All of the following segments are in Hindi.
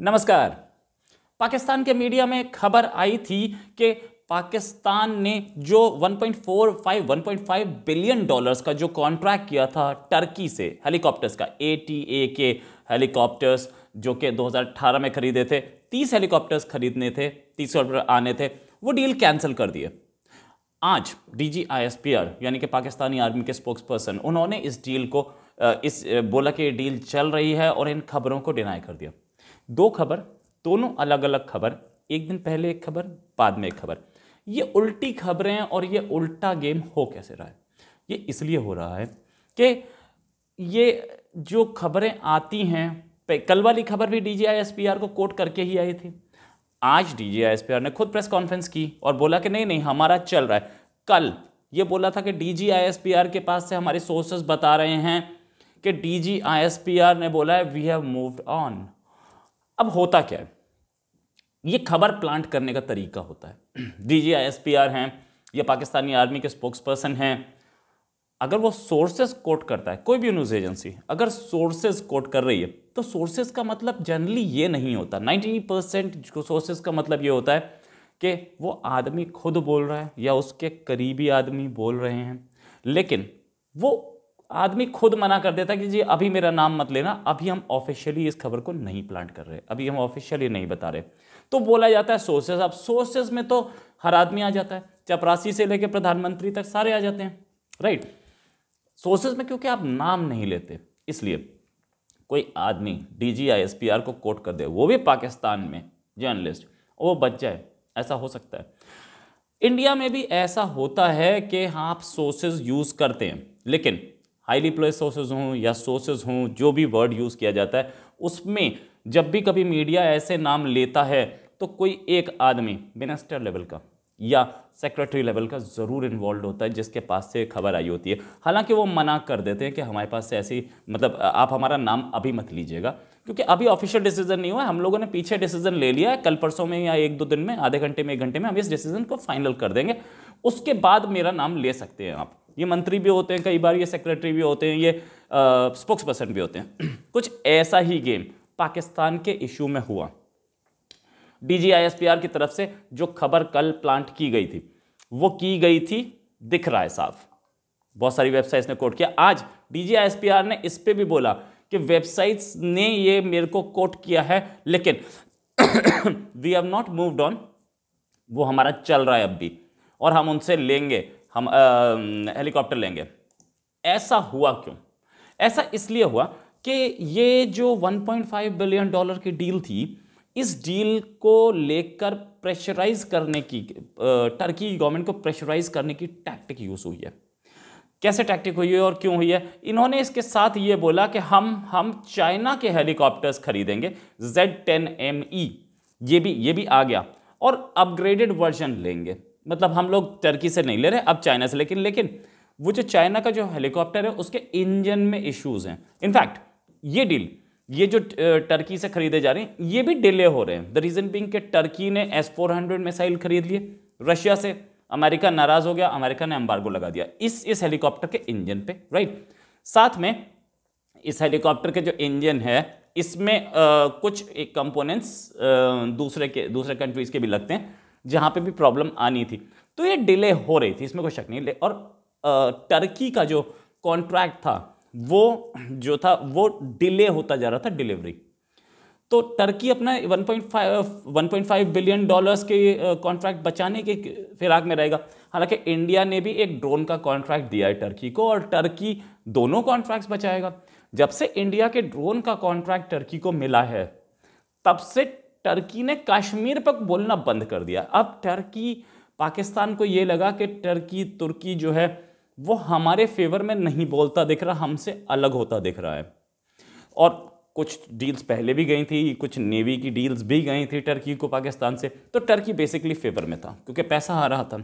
नमस्कार पाकिस्तान के मीडिया में खबर आई थी कि पाकिस्तान ने जो 1.45 1.5 बिलियन डॉलर्स का जो कॉन्ट्रैक्ट किया था टर्की से हेलीकॉप्टर्स का ए टी ए के हेलीकॉप्टर्स जो कि 2018 में खरीदे थे 30 हेलीकॉप्टर्स खरीदने थे 30 हेलीकॉप्टर आने थे वो डील कैंसिल कर दिए आज D G I S P R यानी कि पाकिस्तानी आर्मी के स्पोक्स पर्सन उन्होंने इस डील को इस बोला कि डील चल रही है और इन खबरों को डिनाई कर दिया दो खबर दोनों अलग अलग खबर एक दिन पहले एक खबर बाद में एक खबर ये उल्टी खबरें हैं और ये उल्टा गेम हो कैसे रहा है ये इसलिए हो रहा है कि ये जो खबरें आती हैं कल वाली खबर भी डी जी को कोट करके ही आई थी आज डी जी ने खुद प्रेस कॉन्फ्रेंस की और बोला कि नहीं नहीं हमारा चल रहा है कल ये बोला था कि डी जी के पास से हमारे सोर्सेस बता रहे हैं कि डी जी ने बोला है वी हैव मूव्ड ऑन अब होता क्या है ये खबर प्लांट करने का तरीका होता है डी जी हैं या पाकिस्तानी आर्मी के स्पोक्स पर्सन हैं अगर वो सोर्सेज कोट करता है कोई भी न्यूज़ एजेंसी अगर सोर्सेज कोट कर रही है तो सोर्सेज का मतलब जनरली ये नहीं होता नाइन्टी परसेंट सोर्सेज का मतलब ये होता है कि वो आदमी खुद बोल रहा है या उसके करीबी आदमी बोल रहे हैं लेकिन वो आदमी खुद मना कर देता कि जी अभी मेरा नाम मत लेना अभी हम ऑफिशियली इस खबर को नहीं प्लांट कर रहे अभी हम ऑफिशियली नहीं बता रहे तो बोला जाता है सोर्सेज अब सोर्सेज में तो हर आदमी आ जाता है चपरासी से लेकर प्रधानमंत्री तक सारे आ जाते हैं राइट सोर्सेज में क्योंकि आप नाम नहीं लेते इसलिए कोई आदमी D G I S P R को कोट कर दे वो भी पाकिस्तान में जर्नलिस्ट वो बच जाए ऐसा हो सकता है इंडिया में भी ऐसा होता है कि हाँ आप सोर्सेज यूज़ करते हैं लेकिन हाईली प्लेस सोर्सेज हों या सोर्सेज हों जो भी वर्ड यूज़ किया जाता है उसमें जब भी कभी मीडिया ऐसे नाम लेता है तो कोई एक आदमी मिनिस्टर लेवल का या सेक्रेटरी लेवल का ज़रूर इन्वॉल्व होता है जिसके पास से खबर आई होती है हालांकि वो मना कर देते हैं कि हमारे पास से ऐसी मतलब आप हमारा नाम अभी मत लीजिएगा क्योंकि अभी ऑफिशियल डिसीजन नहीं हुआ है हम लोगों ने पीछे डिसीजन ले लिया है कल परसों में या एक दो दिन में आधे घंटे में एक घंटे में हम इस डिसीजन को फाइनल कर देंगे उसके बाद मेरा नाम ले सकते हैं आप ये मंत्री भी होते हैं कई बार ये सेक्रेटरी भी होते हैं ये स्पोक्स पर्सन भी होते हैं कुछ ऐसा ही गेम पाकिस्तान के इशू में हुआ डीजीआईएसपीआर की तरफ से जो खबर कल प्लांट की गई थी वो की गई थी दिख रहा है साफ बहुत सारी वेबसाइट्स ने कोट किया आज डीजीआईएसपीआर ने इस पर भी बोला कि वेबसाइट्स ने ये मेरे को कोट किया है लेकिन we have not moved on वो हमारा चल रहा है अब भी और हम उनसे लेंगे हम हेलीकॉप्टर लेंगे ऐसा हुआ क्यों ऐसा इसलिए हुआ कि ये जो 1.5 बिलियन डॉलर की डील थी इस डील को लेकर प्रेशराइज करने की टर्की गवर्नमेंट को प्रेशराइज करने की टैक्टिक यूज़ हुई है कैसे टैक्टिक हुई है और क्यों हुई है इन्होंने इसके साथ ये बोला कि हम हम चाइना के हेलीकॉप्टर्स खरीदेंगे जेड टेन एम ई ये भी ये भी आ गया और अपग्रेडेड वर्जन लेंगे मतलब हम लोग टर्की से नहीं ले रहे अब चाइना से लेकिन लेकिन वो जो चाइना का जो हेलीकॉप्टर है उसके इंजन में इश्यूज़ हैं इनफैक्ट ये डील ये जो टर्की से खरीदे जा रहे हैं ये भी डिले हो रहे हैं द रीज़न बिंग के टर्की ने एस फोर हंड्रेड मिसाइल खरीद लिए रशिया से अमेरिका नाराज़ हो गया अमेरिका ने एम्बार्गो लगा दिया इस इस हेलीकॉप्टर के इंजन पे राइट साथ में इस हेलीकॉप्टर के जो इंजन है इसमें आ, कुछ एक कंपोनेंट्स दूसरे के दूसरे कंट्रीज़ के भी लगते हैं जहाँ पे भी प्रॉब्लम आनी थी तो ये डिले हो रही थी इसमें कोई शक नहीं और टर्की का जो कॉन्ट्रैक्ट था वो जो था वो डिले होता जा रहा था डिलीवरी तो टर्की अपना 1.5 1.5 बिलियन डॉलर्स के कॉन्ट्रैक्ट बचाने के फिराक में रहेगा हालांकि इंडिया ने भी एक ड्रोन का कॉन्ट्रैक्ट दिया है टर्की को और टर्की दोनों कॉन्ट्रैक्ट्स बचाएगा जब से इंडिया के ड्रोन का कॉन्ट्रैक्ट टर्की को मिला है तब से टर्की ने कश्मीर पर बोलना बंद कर दिया अब टर्की पाकिस्तान को ये लगा कि टर्की तुर्की जो है वो हमारे फेवर में नहीं बोलता दिख रहा हमसे अलग होता दिख रहा है और कुछ डील्स पहले भी गई थी कुछ नेवी की डील्स भी गई थी टर्की को पाकिस्तान से तो टर्की बेसिकली फेवर में था क्योंकि पैसा आ रहा था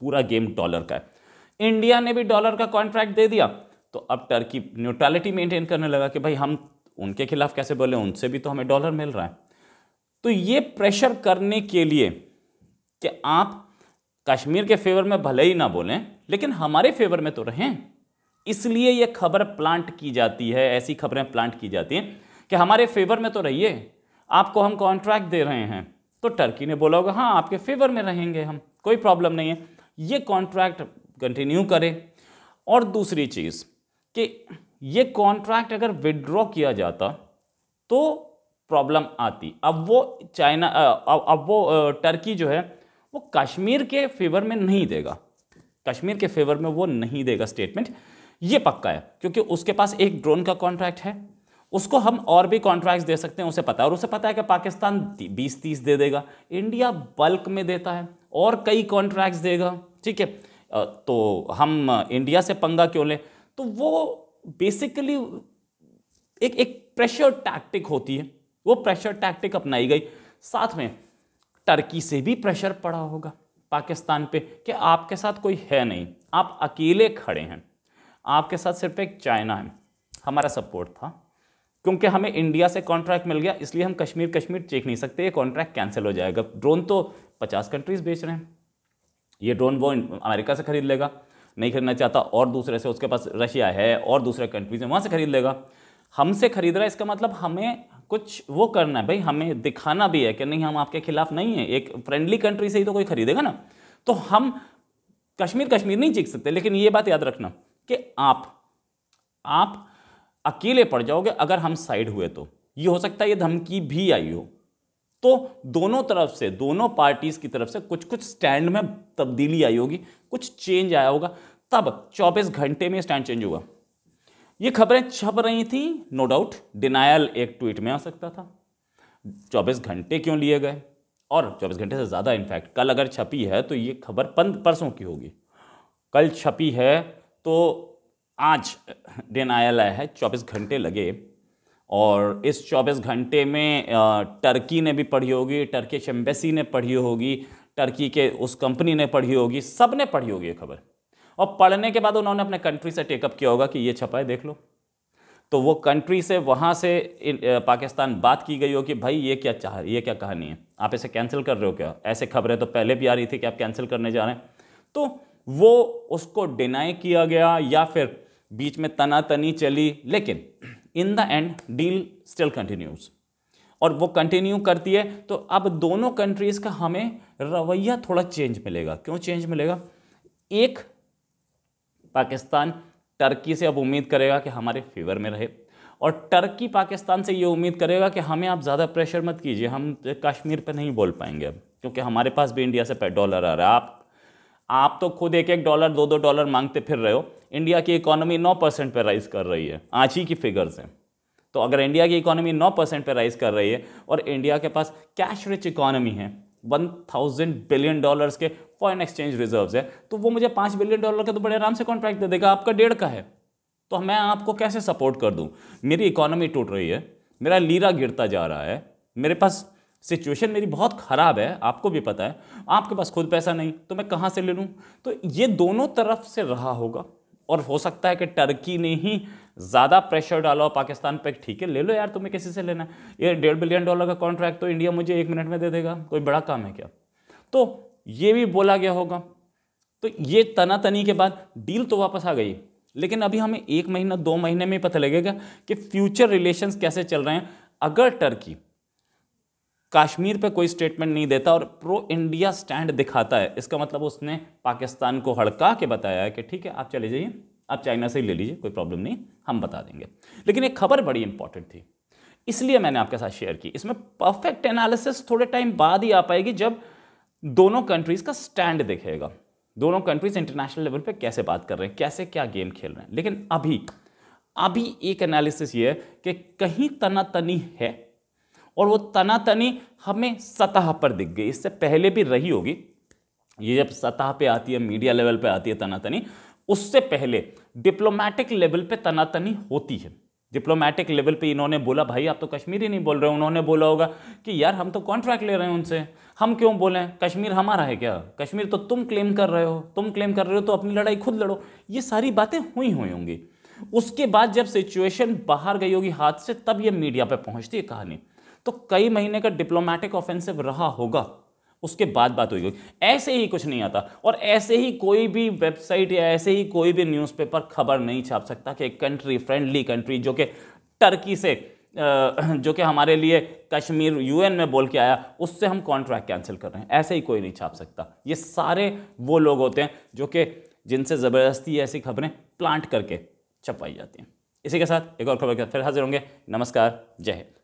पूरा गेम डॉलर का है इंडिया ने भी डॉलर का कॉन्ट्रैक्ट दे दिया तो अब टर्की न्यूट्रलिटी मेंटेन करने लगा कि भाई हम उनके खिलाफ कैसे बोले उनसे भी तो हमें डॉलर मिल रहा है तो ये प्रेशर करने के लिए कि आप कश्मीर के फेवर में भले ही ना बोलें लेकिन हमारे फेवर में तो रहें इसलिए ये खबर प्लांट की जाती है ऐसी खबरें प्लांट की जाती हैं कि हमारे फेवर में तो रहिए आपको हम कॉन्ट्रैक्ट दे रहे हैं तो टर्की ने बोला होगा हाँ आपके फेवर में रहेंगे हम कोई प्रॉब्लम नहीं है ये कॉन्ट्रैक्ट कंटिन्यू करें और दूसरी चीज़ कि ये कॉन्ट्रैक्ट अगर विड्रॉ किया जाता तो प्रॉब्लम आती अब वो चाइना अब वो टर्की जो है वो कश्मीर के फेवर में नहीं देगा कश्मीर के फेवर में वो नहीं देगा स्टेटमेंट ये पक्का है क्योंकि उसके पास एक ड्रोन का कॉन्ट्रैक्ट है उसको हम और भी कॉन्ट्रैक्ट्स दे सकते हैं उसे पता है और उसे पता है कि पाकिस्तान बीस तीस दे देगा इंडिया बल्क में देता है और कई कॉन्ट्रैक्ट्स देगा ठीक है तो हम इंडिया से पंगा क्यों लें तो वो बेसिकली एक एक प्रेशर टैक्टिक होती है वो प्रेशर टैक्टिक अपनाई गई साथ में टर्की से भी प्रेशर पड़ा होगा पाकिस्तान पे कि आपके साथ कोई है नहीं आप अकेले खड़े हैं आपके साथ सिर्फ एक चाइना है हमारा सपोर्ट था क्योंकि हमें इंडिया से कॉन्ट्रैक्ट मिल गया इसलिए हम कश्मीर कश्मीर चेक नहीं सकते ये कॉन्ट्रैक्ट कैंसिल हो जाएगा ड्रोन तो पचास कंट्रीज बेच रहे हैं ये ड्रोन वो अमेरिका से खरीद लेगा नहीं खरीदना चाहता और दूसरे से उसके पास रशिया है और दूसरे कंट्रीज हैं वहाँ से खरीद लेगा हमसे खरीद रहा है इसका मतलब हमें कुछ वो करना है भाई हमें दिखाना भी है कि नहीं हम आपके खिलाफ नहीं है एक फ्रेंडली कंट्री से ही तो कोई खरीदेगा ना तो हम कश्मीर कश्मीर नहीं चीख सकते लेकिन ये बात याद रखना कि आप आप अकेले पड़ जाओगे अगर हम साइड हुए तो ये हो सकता है ये धमकी भी आई हो तो दोनों तरफ से दोनों पार्टीज की तरफ से कुछ कुछ स्टैंड में तब्दीली आई होगी कुछ चेंज आया होगा तब 24 घंटे में स्टैंड चेंज हुआ ये खबरें छप रही थी नो डाउट डिनायल एक ट्वीट में आ सकता था 24 घंटे क्यों लिए गए और 24 घंटे से ज़्यादा इनफैक्ट कल अगर छपी है तो ये खबर पंद परसों की होगी कल छपी है तो आज डिनायल आया है 24 घंटे लगे और इस 24 घंटे में टर्की ने भी पढ़ी होगी टर्किश एम्बेसी ने पढ़ी होगी टर्की के उस कंपनी ने पढ़ी होगी सब ने पढ़ी होगी ये खबर और पढ़ने के बाद उन्होंने अपने कंट्री से टेकअप किया होगा कि ये छपा है देख लो तो वो कंट्री से वहाँ से पाकिस्तान बात की गई हो कि भाई ये क्या चाह ये क्या कहानी है आप इसे कैंसिल कर रहे हो क्या ऐसे खबरें तो पहले भी आ रही थी कि आप कैंसिल करने जा रहे हैं तो वो उसको डिनाई किया गया या फिर बीच में तनातनी चली लेकिन in the end deal still continues और वो कंटिन्यू करती है तो अब दोनों कंट्रीज़ का हमें रवैया थोड़ा चेंज मिलेगा क्यों चेंज मिलेगा एक पाकिस्तान टर्की से अब उम्मीद करेगा कि हमारे फेवर में रहे और टर्की पाकिस्तान से ये उम्मीद करेगा कि हमें आप ज़्यादा प्रेशर मत कीजिए हम तो कश्मीर पर नहीं बोल पाएंगे अब क्योंकि हमारे पास भी इंडिया से डॉलर आ रहा है आप आप तो खुद एक एक डॉलर दो दो डॉलर मांगते फिर रहे हो इंडिया की इकोनॉमी नौ परसेंट पर राइज कर रही है आज ही की फिगर्स हैं तो अगर इंडिया की इकोनॉमी नौ परसेंट पर राइज कर रही है और इंडिया के पास कैश रिच इकोनॉमी है वन थाउजेंड बिलियन डॉलर्स के फॉरन एक्सचेंज रिजर्व है तो वो मुझे पाँच बिलियन डॉलर का तो बड़े आराम से कॉन्ट्रैक्ट दे देगा आपका डेढ़ का है तो मैं आपको कैसे सपोर्ट कर दूँ मेरी इकोनॉमी टूट रही है मेरा लीरा गिरता जा रहा है मेरे पास सिचुएशन मेरी बहुत ख़राब है आपको भी पता है आपके पास खुद पैसा नहीं तो मैं कहाँ से ले लूँ तो ये दोनों तरफ से रहा होगा और हो सकता है कि टर्की ने ही ज़्यादा प्रेशर डालो पाकिस्तान पे ठीक है ले लो यार तुम्हें किसी से लेना है ये डेढ़ बिलियन डॉलर का कॉन्ट्रैक्ट तो इंडिया मुझे एक मिनट में दे देगा कोई बड़ा काम है क्या तो ये भी बोला गया होगा तो ये तनातनी के बाद डील तो वापस आ गई लेकिन अभी हमें एक महीना दो महीने में पता लगेगा कि फ्यूचर रिलेशन कैसे चल रहे हैं अगर टर्की कश्मीर पे कोई स्टेटमेंट नहीं देता और प्रो इंडिया स्टैंड दिखाता है इसका मतलब उसने पाकिस्तान को हड़का के बताया है कि ठीक है आप चले जाइए आप चाइना से ही ले लीजिए कोई प्रॉब्लम नहीं हम बता देंगे लेकिन एक खबर बड़ी इंपॉर्टेंट थी इसलिए मैंने आपके साथ शेयर की इसमें परफेक्ट एनालिसिस थोड़े टाइम बाद ही आ पाएगी जब दोनों कंट्रीज़ का स्टैंड दिखेगा दोनों कंट्रीज़ इंटरनेशनल लेवल पे कैसे बात कर रहे हैं कैसे क्या गेम खेल रहे हैं लेकिन अभी अभी एक एनालिसिस ये है कि कहीं तनातनी है और वो तनातनी हमें सतह पर दिख गई इससे पहले भी रही होगी ये जब सतह पे आती है मीडिया लेवल पे आती है तनातनी उससे पहले डिप्लोमेटिक लेवल पे तनातनी होती है डिप्लोमेटिक लेवल पे इन्होंने बोला भाई आप तो कश्मीरी नहीं बोल रहे उन्होंने बोला होगा कि यार हम तो कॉन्ट्रैक्ट ले रहे हैं उनसे हम क्यों बोले कश्मीर हमारा है क्या कश्मीर तो तुम क्लेम कर रहे हो तुम क्लेम कर रहे हो तो अपनी लड़ाई खुद लड़ो ये सारी बातें हुई हुई होंगी उसके बाद जब सिचुएशन बाहर गई होगी हाथ से तब ये मीडिया पर पहुंचती है कहानी तो कई महीने का डिप्लोमेटिक ऑफेंसिव रहा होगा उसके बाद बात हुई ऐसे ही कुछ नहीं आता और ऐसे ही कोई भी वेबसाइट या ऐसे ही कोई भी न्यूज़पेपर खबर नहीं छाप सकता कि कंट्री फ्रेंडली कंट्री जो कि टर्की से जो कि हमारे लिए कश्मीर यूएन में बोल के आया उससे हम कॉन्ट्रैक्ट कैंसिल कर रहे हैं ऐसे ही कोई नहीं छाप सकता ये सारे वो लोग होते हैं जो कि जिनसे ज़बरदस्ती ऐसी खबरें प्लांट करके छपवाई जाती हैं इसी के साथ एक और खबर के साथ फिर हाजिर होंगे नमस्कार जय हिंद